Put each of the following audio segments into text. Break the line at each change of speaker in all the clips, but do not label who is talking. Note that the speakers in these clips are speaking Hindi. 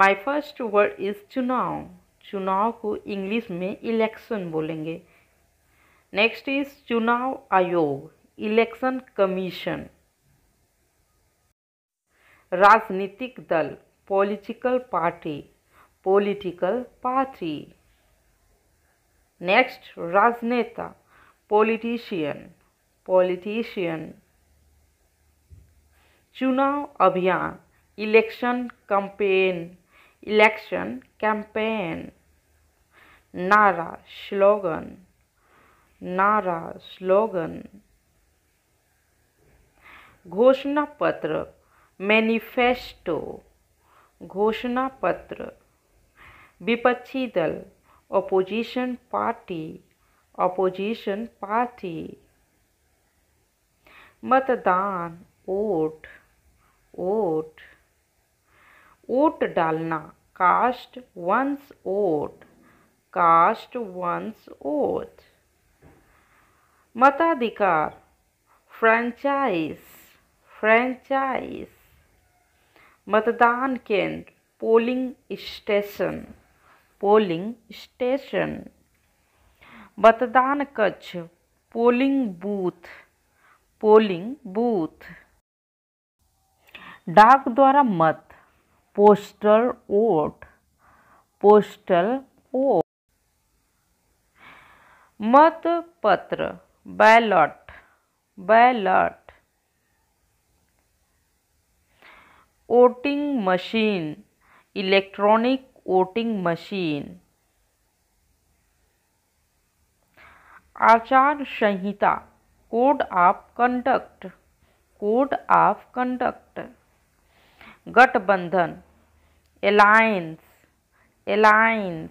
माई फर्स्ट वर्ड इज़ चुनाव चुनाव को इंग्लिश में इलेक्शन बोलेंगे नेक्स्ट इज चुनाव आयोग इलेक्शन कमीशन राजनीतिक दल political party political party next राजनेता पॉलिटिशियन पॉलिटिशियन चुनाव अभियान इलेक्शन कंपेन इलेक्शन कैंपेन नारा स्लोगन नारा स्लोगन घोषणा पत्र मैनिफेस्टो घोषणा पत्र विपक्षी दल ऑपोजिशन पार्टी ऑपोजिशन पार्टी मतदान वोट वोट ओट डालना cast one's vote cast one's vote मताधिकार फ्रेंचाइज फ्रेंचाइज मतदान केंद्र पोलिंग स्टेशन पोलिंग स्टेशन मतदान कक्ष पोलिंग बूथ पोलिंग बूथ डाक द्वारा मत पोस्टल वोट पोस्टल वोट मतपत्र ballot ballot voting machine electronic voting machine आचार संहिता code of conduct code of conduct गठबंधन एलायंस एलायंस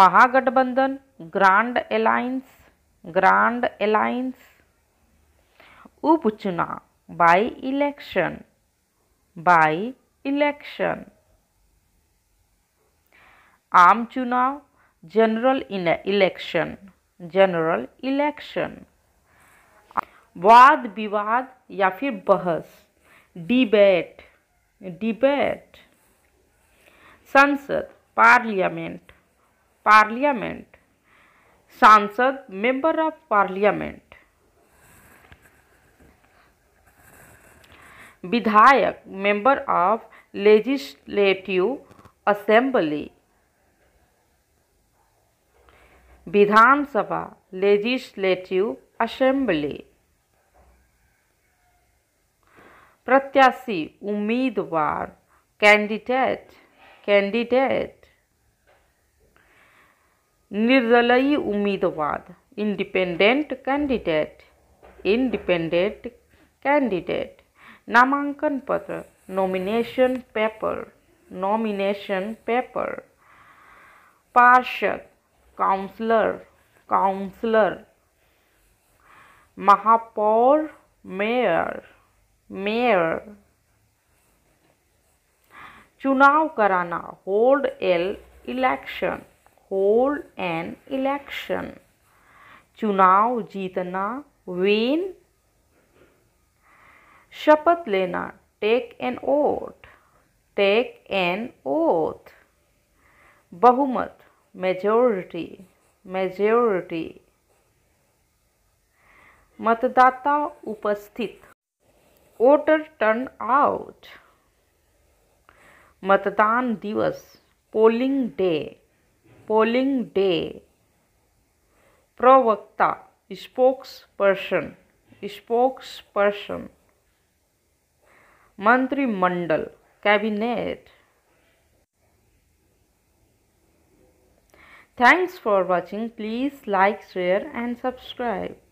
महागठबंधन ग्रांड एलायंस ग्रांड एलायंस उपचुनाव बाई इलेक्शन बाई इलेक्शन आम चुनाव जनरल इलेक्शन जनरल इलेक्शन वाद विवाद या फिर बहस डिबेट डिबेट संसद पार्लियामेंट पार्लियामेंट सांसद मेंबर ऑफ पार्लियामेंट विधायक मेंबर ऑफ लेजिस्लेटिव असेंबली विधानसभा लेजिस्लेटिव असेंबली प्रत्याशी उम्मीदवार कैंडिडेट कैंडिडेट निर्दलीय उम्मीदवार इंडिपेंडेंट कैंडिडेट इंडिपेंडेंट कैंडिडेट नामांकन पत्र नॉमिनेशन पेपर नॉमिनेशन पेपर पार्षद काउंसलर काउंसलर महापौर मेयर मेयर चुनाव कराना hold an election hold an election चुनाव जीतना विन शपथ लेना take an oath take an oath बहुमत मेजोरिटी मेजोरिटी मतदाता उपस्थित वोटर टर्न आउट मतदान दिवस पोलिंग डे पोलिंग डे प्रवक्ता स्पोक्स पर्सन स्पोक्स पर्सन मंत्रिमंडल cabinet thanks for watching please like share and subscribe